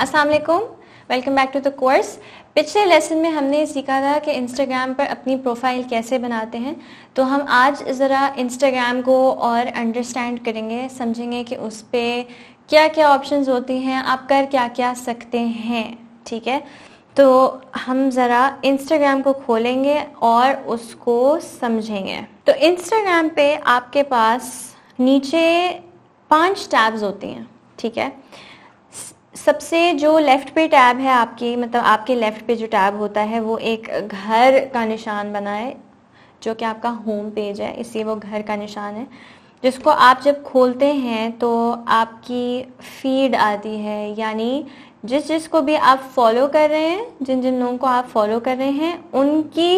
अस्सलाम वालेकुम welcome back to the course पिछले लेसन में हमने सीखा था कि इंस्टाग्राम पर अपनी प्रोफाइल कैसे बनाते हैं तो हम आज ज़रा इंस्टाग्राम को और अंडरस्टैंड करेंगे समझेंगे कि उस पर क्या क्या ऑप्शंस होती हैं आप कर क्या क्या सकते हैं ठीक है तो हम ज़रा इंस्टाग्राम को खोलेंगे और उसको समझेंगे तो इंस्टाग्राम पे आपके पास नीचे पांच टैब्स होती हैं ठीक है सबसे जो लेफ्ट पे टैब है आपकी मतलब आपके लेफ्ट पे जो टैब होता है वो एक घर का निशान बनाए जो कि आपका होम पेज है इसलिए वो घर का निशान है जिसको आप जब खोलते हैं तो आपकी फीड आती है यानी जिस जिस को भी आप फॉलो कर रहे हैं जिन जिन लोगों को आप फॉलो कर रहे हैं उनकी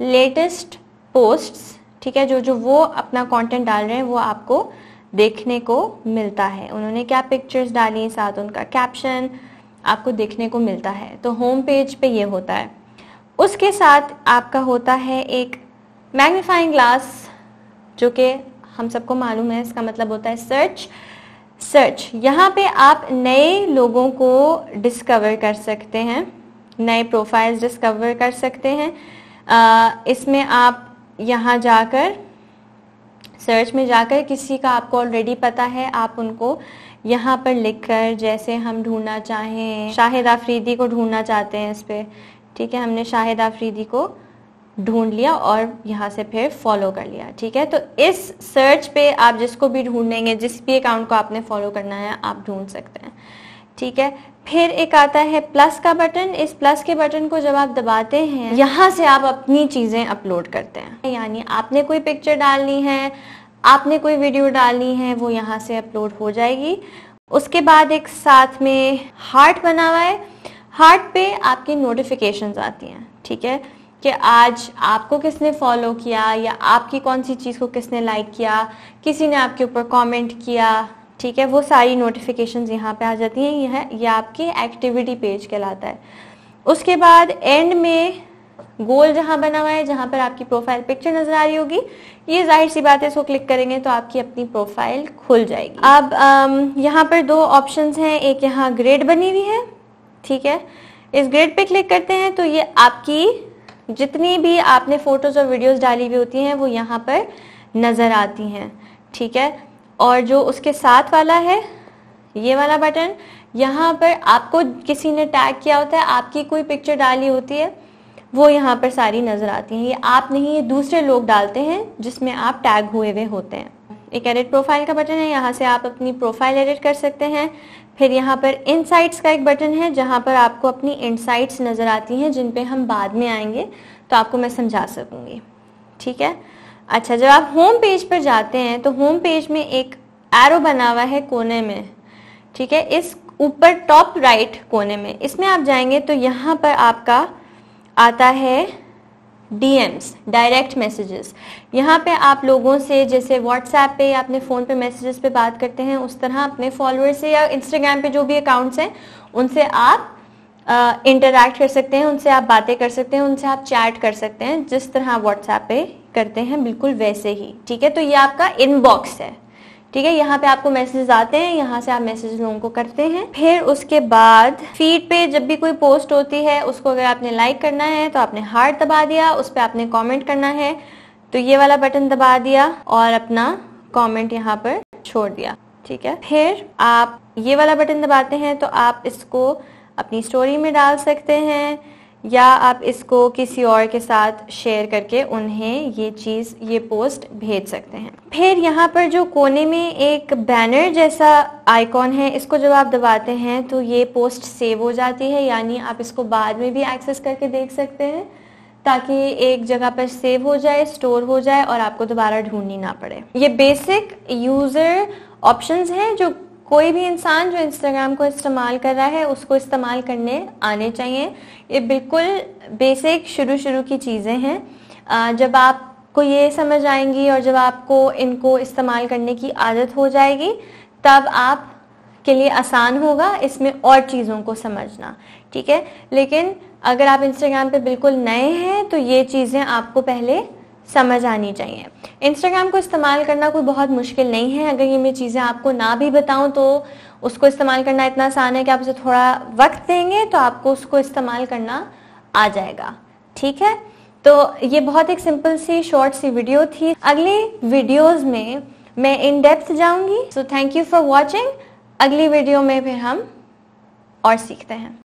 लेटेस्ट पोस्ट्स ठीक है जो जो वो अपना कंटेंट डाल रहे हैं वो आपको देखने को मिलता है उन्होंने क्या पिक्चर्स डाली साथ उनका कैप्शन आपको देखने को मिलता है तो होम पेज पे ये होता है उसके साथ आपका होता है एक मैग्नीफाइंग ग्लास जो कि हम सबको मालूम है इसका मतलब होता है सर्च सर्च यहाँ पे आप नए लोगों को डिस्कवर कर सकते हैं नए प्रोफाइल्स डिस्कवर कर सकते हैं इसमें आप यहाँ जाकर सर्च में जाकर किसी का आपको ऑलरेडी पता है आप उनको यहाँ पर लिखकर जैसे हम ढूंढना चाहें शाहिद आफरीदी को ढूंढना चाहते हैं इस पर ठीक है हमने शाहिद आफरीदी को ढूंढ लिया और यहाँ से फिर फॉलो कर लिया ठीक है तो इस सर्च पे आप जिसको भी ढूंढेंगे जिस भी अकाउंट को आपने फॉलो करना है आप ढूंढ सकते हैं ठीक है फिर एक आता है प्लस का बटन इस प्लस के बटन को जब आप दबाते हैं यहाँ से आप अपनी चीज़ें अपलोड करते हैं यानी आपने कोई पिक्चर डालनी है आपने कोई वीडियो डालनी है वो यहाँ से अपलोड हो जाएगी उसके बाद एक साथ में हार्ट बना हुआ है हार्ट पे आपकी नोटिफिकेशन आती हैं ठीक है कि आज आपको किसने फॉलो किया या आपकी कौन सी चीज़ को किसने लाइक किया किसी ने आपके ऊपर कमेंट किया ठीक है वो सारी नोटिफिकेशन यहाँ पे आ जाती हैं यह ये आपकी एक्टिविटी पेज कहलाता है उसके बाद एंड में गोल जहाँ बना हुआ है जहाँ पर आपकी प्रोफाइल पिक्चर नजर आ रही होगी ये जाहिर सी बात है इसको क्लिक करेंगे तो आपकी अपनी प्रोफाइल खुल जाएगी अब यहाँ पर दो ऑप्शंस हैं एक यहाँ ग्रेड बनी हुई है ठीक है इस ग्रेड पे क्लिक करते हैं तो ये आपकी जितनी भी आपने फोटोज और वीडियोज डाली हुई होती हैं वो यहाँ पर नजर आती हैं ठीक है और जो उसके साथ वाला है ये वाला बटन यहाँ पर आपको किसी ने टैग किया होता है आपकी कोई पिक्चर डाली होती है वो यहाँ पर सारी नज़र आती हैं ये आप नहीं ये दूसरे लोग डालते हैं जिसमें आप टैग हुए हुए होते हैं एक एडिट प्रोफाइल का बटन है यहाँ से आप अपनी प्रोफाइल एडिट कर सकते हैं फिर यहाँ पर इनसाइट्स का एक बटन है जहाँ पर आपको अपनी इनसाइट्स नज़र आती हैं जिन पे हम बाद में आएंगे तो आपको मैं समझा सकूँगी ठीक है अच्छा जब आप होम पेज पर जाते हैं तो होम पेज में एक एरो बना हुआ है कोने में ठीक है इस ऊपर टॉप राइट कोने में इसमें आप जाएंगे तो यहाँ पर आपका आता है डीएम्स डायरेक्ट मैसेजेस यहाँ पे आप लोगों से जैसे व्हाट्सएप पे या अपने फ़ोन पे मैसेजेस पे बात करते हैं उस तरह अपने फॉलोअर्स से या इंस्टाग्राम पे जो भी अकाउंट्स हैं उनसे आप इंटरेक्ट कर सकते हैं उनसे आप बातें कर सकते हैं उनसे आप चैट कर सकते हैं जिस तरह व्हाट्सएप पे करते हैं बिल्कुल वैसे ही ठीक है तो ये आपका इनबॉक्स है ठीक है यहाँ पे आपको मैसेज आते हैं यहाँ से आप मैसेज लोगों को करते हैं फिर उसके बाद फीड पे जब भी कोई पोस्ट होती है उसको अगर आपने लाइक करना है तो आपने हार्ट दबा दिया उस पर आपने कॉमेंट करना है तो ये वाला बटन दबा दिया और अपना कॉमेंट यहाँ पर छोड़ दिया ठीक है फिर आप ये वाला बटन दबाते हैं तो आप इसको अपनी स्टोरी में डाल सकते हैं या आप इसको किसी और के साथ शेयर करके उन्हें ये चीज़ ये पोस्ट भेज सकते हैं फिर यहाँ पर जो कोने में एक बैनर जैसा आइकॉन है इसको जब आप दबाते हैं तो ये पोस्ट सेव हो जाती है यानी आप इसको बाद में भी एक्सेस करके देख सकते हैं ताकि एक जगह पर सेव हो जाए स्टोर हो जाए और आपको दोबारा ढूंढनी ना पड़े ये बेसिक यूज़र ऑप्शंस हैं जो कोई भी इंसान जो इंस्टाग्राम को इस्तेमाल कर रहा है उसको इस्तेमाल करने आने चाहिए ये बिल्कुल बेसिक शुरू शुरू की चीज़ें हैं जब आपको ये समझ आएंगी और जब आपको इनको इस्तेमाल करने की आदत हो जाएगी तब आप के लिए आसान होगा इसमें और चीज़ों को समझना ठीक है लेकिन अगर आप इंस्टाग्राम पे बिल्कुल नए हैं तो ये चीज़ें आपको पहले समझ आनी चाहिए इंस्टाग्राम को इस्तेमाल करना कोई बहुत मुश्किल नहीं है अगर ये मैं चीज़ें आपको ना भी बताऊं तो उसको इस्तेमाल करना इतना आसान है कि आप उसे थोड़ा वक्त देंगे तो आपको उसको इस्तेमाल करना आ जाएगा ठीक है तो ये बहुत एक सिंपल सी शॉर्ट सी वीडियो थी अगली वीडियोस में मैं इन डेप्थ जाऊंगी so thank you for watching अगली वीडियो में फिर हम और सीखते हैं